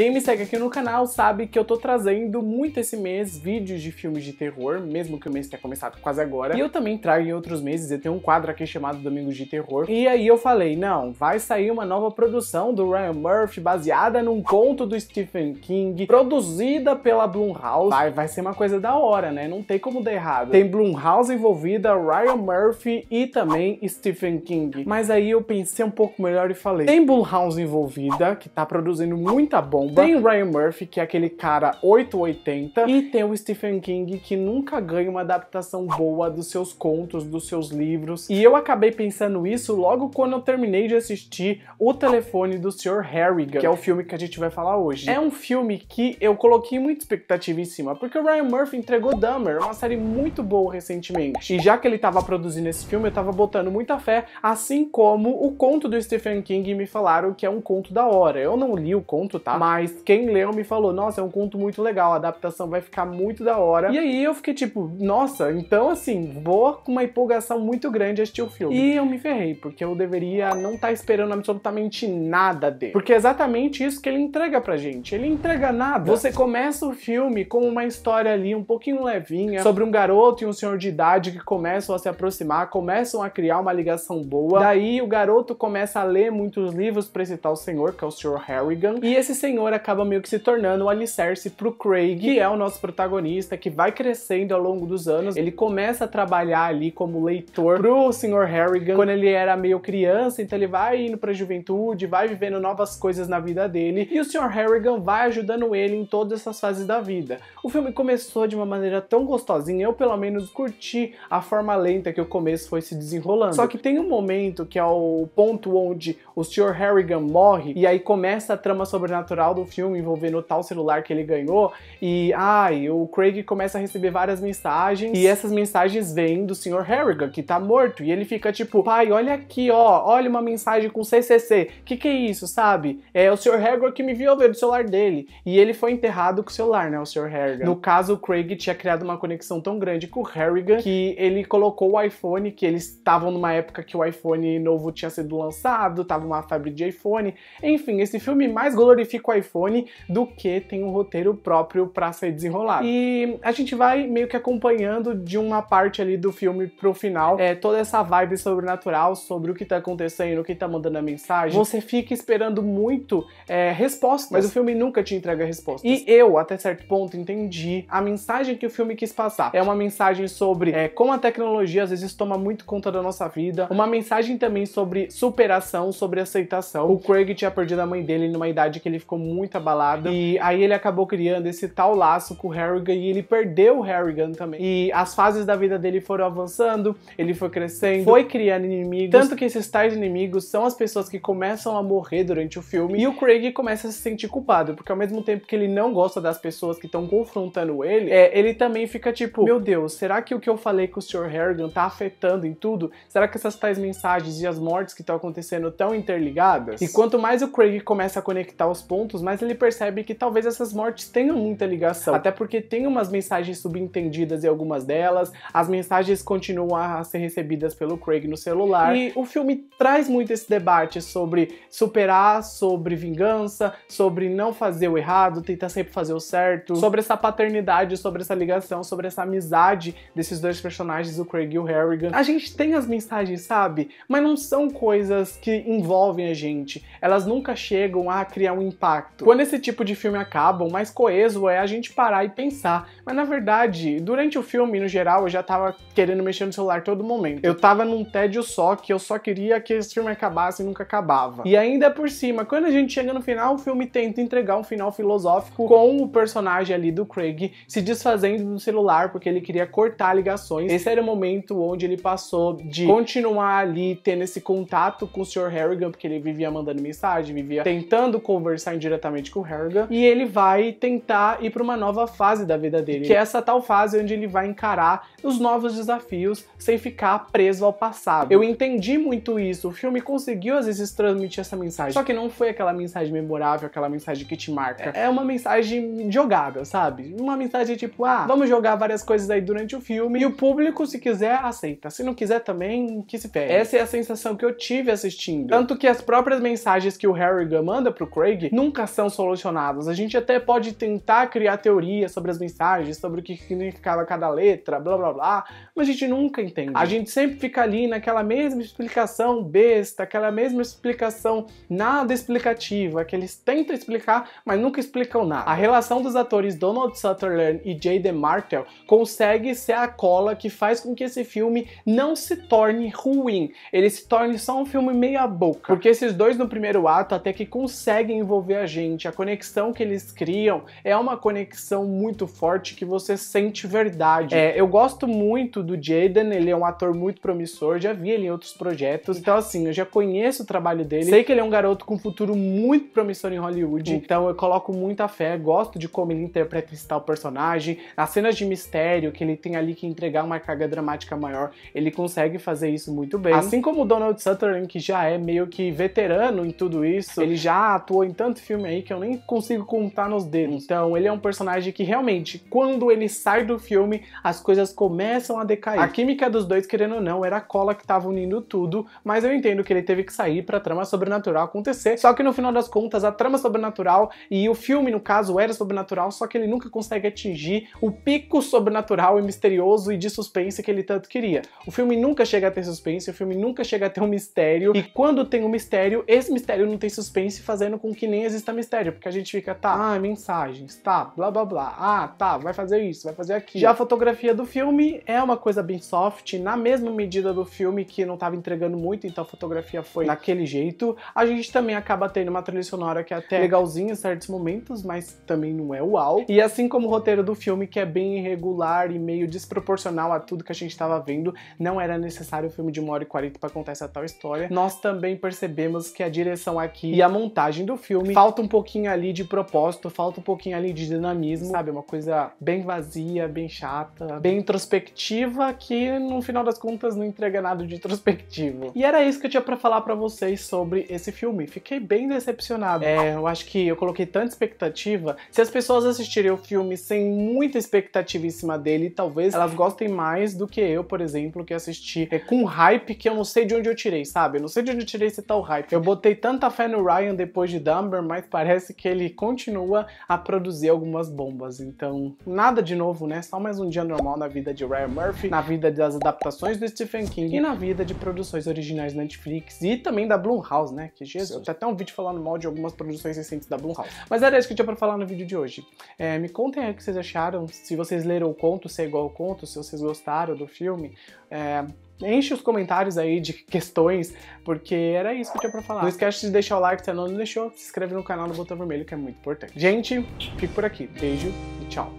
Quem me segue aqui no canal sabe que eu tô trazendo muito esse mês vídeos de filmes de terror, mesmo que o mês tenha começado quase agora. E eu também trago em outros meses, eu tenho um quadro aqui chamado Domingos de Terror. E aí eu falei, não, vai sair uma nova produção do Ryan Murphy baseada num conto do Stephen King, produzida pela Blumhouse. Vai, vai ser uma coisa da hora, né? Não tem como dar errado. Tem Blumhouse envolvida, Ryan Murphy e também Stephen King. Mas aí eu pensei um pouco melhor e falei, tem Blumhouse envolvida, que tá produzindo muita bomba, tem o Ryan Murphy, que é aquele cara 880. E tem o Stephen King, que nunca ganha uma adaptação boa dos seus contos, dos seus livros. E eu acabei pensando isso logo quando eu terminei de assistir O Telefone do Sr. Harrigan, que é o filme que a gente vai falar hoje. É um filme que eu coloquei muita expectativa em cima, porque o Ryan Murphy entregou Dummer, uma série muito boa recentemente. E já que ele estava produzindo esse filme, eu estava botando muita fé, assim como o conto do Stephen King me falaram que é um conto da hora. Eu não li o conto, tá? Mas mas quem leu me falou: nossa, é um conto muito legal, a adaptação vai ficar muito da hora. E aí eu fiquei tipo, nossa, então assim, vou com uma empolgação muito grande assistir o filme. E eu me ferrei, porque eu deveria não estar tá esperando absolutamente nada dele. Porque é exatamente isso que ele entrega pra gente. Ele entrega nada. Você começa o filme com uma história ali um pouquinho levinha sobre um garoto e um senhor de idade que começam a se aproximar, começam a criar uma ligação boa. Daí o garoto começa a ler muitos livros pra citar o senhor, que é o senhor Harrigan. E esse senhor senhor acaba meio que se tornando um alicerce pro Craig, que é o nosso protagonista, que vai crescendo ao longo dos anos. Ele começa a trabalhar ali como leitor pro senhor Harrigan quando ele era meio criança, então ele vai indo pra juventude, vai vivendo novas coisas na vida dele, e o senhor Harrigan vai ajudando ele em todas essas fases da vida. O filme começou de uma maneira tão gostosinha, eu pelo menos curti a forma lenta que o começo foi se desenrolando. Só que tem um momento que é o ponto onde o senhor Harrigan morre e aí começa a trama sobrenatural do filme envolvendo tal celular que ele ganhou. E ai, o Craig começa a receber várias mensagens. E essas mensagens vêm do Sr. Harrigan, que tá morto. E ele fica tipo, pai, olha aqui, ó. Olha uma mensagem com CCC. Que que é isso, sabe? É o Sr. Harrigan que me viu ver do celular dele. E ele foi enterrado com o celular, né? O Sr. Harrigan. No caso, o Craig tinha criado uma conexão tão grande com o Harrigan que ele colocou o iPhone, que eles estavam numa época que o iPhone novo tinha sido lançado, tava uma febre de iPhone. Enfim, esse filme mais glorifica o iPhone do que tem um roteiro próprio para ser desenrolado. E a gente vai meio que acompanhando de uma parte ali do filme pro final, é, toda essa vibe sobrenatural sobre o que tá acontecendo, o que tá mandando a mensagem. Você fica esperando muito é, respostas, mas o filme nunca te entrega respostas. E eu, até certo ponto, entendi a mensagem que o filme quis passar. É uma mensagem sobre é, como a tecnologia às vezes toma muito conta da nossa vida, uma mensagem também sobre superação, sobre aceitação. O Craig tinha perdido a mãe dele numa idade que ele ficou muito muito abalada. E aí ele acabou criando esse tal laço com o Harrigan e ele perdeu o Harrigan também. E as fases da vida dele foram avançando, ele foi crescendo, foi criando inimigos. Tanto que esses tais inimigos são as pessoas que começam a morrer durante o filme. E o Craig começa a se sentir culpado, porque ao mesmo tempo que ele não gosta das pessoas que estão confrontando ele, é, ele também fica tipo: Meu Deus, será que o que eu falei com o Sr. Harrigan tá afetando em tudo? Será que essas tais mensagens e as mortes que estão acontecendo estão interligadas? E quanto mais o Craig começa a conectar os pontos, mas ele percebe que talvez essas mortes tenham muita ligação, até porque tem umas mensagens subentendidas em algumas delas, as mensagens continuam a ser recebidas pelo Craig no celular, e o filme traz muito esse debate sobre superar, sobre vingança, sobre não fazer o errado, tentar sempre fazer o certo, sobre essa paternidade, sobre essa ligação, sobre essa amizade desses dois personagens, o Craig e o Harrigan. A gente tem as mensagens, sabe? Mas não são coisas que envolvem a gente. Elas nunca chegam a criar um impacto impacto. Quando esse tipo de filme acaba, o mais coeso é a gente parar e pensar. Mas na verdade, durante o filme, no geral, eu já tava querendo mexer no celular todo momento. Eu tava num tédio só que eu só queria que esse filme acabasse e nunca acabava. E ainda por cima, quando a gente chega no final, o filme tenta entregar um final filosófico com o personagem ali do Craig se desfazendo do celular porque ele queria cortar ligações. Esse era o momento onde ele passou de continuar ali tendo esse contato com o Sr. Harrigan, porque ele vivia mandando mensagem, vivia tentando conversar em direto diretamente com o Harrigan e ele vai tentar ir para uma nova fase da vida dele, que é essa tal fase onde ele vai encarar os novos desafios sem ficar preso ao passado. Eu entendi muito isso, o filme conseguiu às vezes transmitir essa mensagem, só que não foi aquela mensagem memorável, aquela mensagem que te marca. É, é uma mensagem jogável, sabe? Uma mensagem tipo, ah, vamos jogar várias coisas aí durante o filme e o público, se quiser, aceita. Se não quiser também, que se pegue. Essa é a sensação que eu tive assistindo. Tanto que as próprias mensagens que o Harrigan manda pro Craig nunca são solucionadas. A gente até pode tentar criar teorias sobre as mensagens, sobre o que significava cada letra, blá blá blá, mas a gente nunca entende. A gente sempre fica ali naquela mesma explicação besta, aquela mesma explicação nada explicativa, que eles tentam explicar, mas nunca explicam nada. A relação dos atores Donald Sutherland e Jaden Martell consegue ser a cola que faz com que esse filme não se torne ruim, ele se torne só um filme meia boca, porque esses dois no primeiro ato até que conseguem envolver a gente, a conexão que eles criam é uma conexão muito forte que você sente verdade. É, eu gosto muito do Jaden, ele é um ator muito promissor, já vi ele em outros projetos, então assim, eu já conheço o trabalho dele, sei que ele é um garoto com um futuro muito promissor em Hollywood, então eu coloco muita fé, gosto de como ele interpreta esse tal personagem, nas cenas de mistério que ele tem ali que entregar uma carga dramática maior, ele consegue fazer isso muito bem. Assim como o Donald Sutherland, que já é meio que veterano em tudo isso, ele já atuou em tanto filme filme aí que eu nem consigo contar nos dedos. Então, ele é um personagem que realmente, quando ele sai do filme, as coisas começam a decair. A química dos dois, querendo ou não, era a cola que tava unindo tudo, mas eu entendo que ele teve que sair pra trama sobrenatural acontecer. Só que no final das contas, a trama sobrenatural e o filme, no caso, era sobrenatural, só que ele nunca consegue atingir o pico sobrenatural e misterioso e de suspense que ele tanto queria. O filme nunca chega a ter suspense, o filme nunca chega a ter um mistério, e quando tem um mistério, esse mistério não tem suspense, fazendo com que nem exista mistério, porque a gente fica, tá, ah, mensagens, tá, blá blá blá, ah, tá, vai fazer isso, vai fazer aquilo. Já a fotografia do filme é uma coisa bem soft, na mesma medida do filme que não tava entregando muito, então a fotografia foi daquele jeito. A gente também acaba tendo uma trilha sonora que é até legalzinha em certos momentos, mas também não é uau. E assim como o roteiro do filme, que é bem irregular e meio desproporcional a tudo que a gente estava vendo, não era necessário o filme de uma hora e quarenta para contar essa tal história. Nós também percebemos que a direção aqui e a montagem do filme faltam falta um pouquinho ali de propósito, falta um pouquinho ali de dinamismo, sabe? Uma coisa bem vazia, bem chata, bem introspectiva, que no final das contas não entrega nada de introspectivo. E era isso que eu tinha para falar para vocês sobre esse filme. Fiquei bem decepcionado. É, eu acho que eu coloquei tanta expectativa. Se as pessoas assistirem o filme sem muita expectativa em cima dele, talvez elas gostem mais do que eu, por exemplo, que assisti é, com hype que eu não sei de onde eu tirei, sabe? Eu não sei de onde eu tirei esse tal hype. Eu botei tanta fé no Ryan depois de Dumber, mas parece que ele continua a produzir algumas bombas. Então, nada de novo, né? Só mais um dia normal na vida de Ryan Murphy, na vida das adaptações do Stephen King e na vida de produções originais da Netflix e também da Blumhouse, né? Que Jesus, Sim. Tá até um vídeo falando mal de algumas produções recentes da Blumhouse. Mas era isso que eu tinha pra falar no vídeo de hoje. É, me contem aí o que vocês acharam, se vocês leram o conto, se é igual o conto, se vocês gostaram do filme. É, enche os comentários aí de questões, porque era isso que eu tinha pra falar. Não esquece de deixar o like se não, não deixou, se inscreve no canal do Botão Vermelho, que é muito importante. Gente, fico por aqui. Beijo e tchau.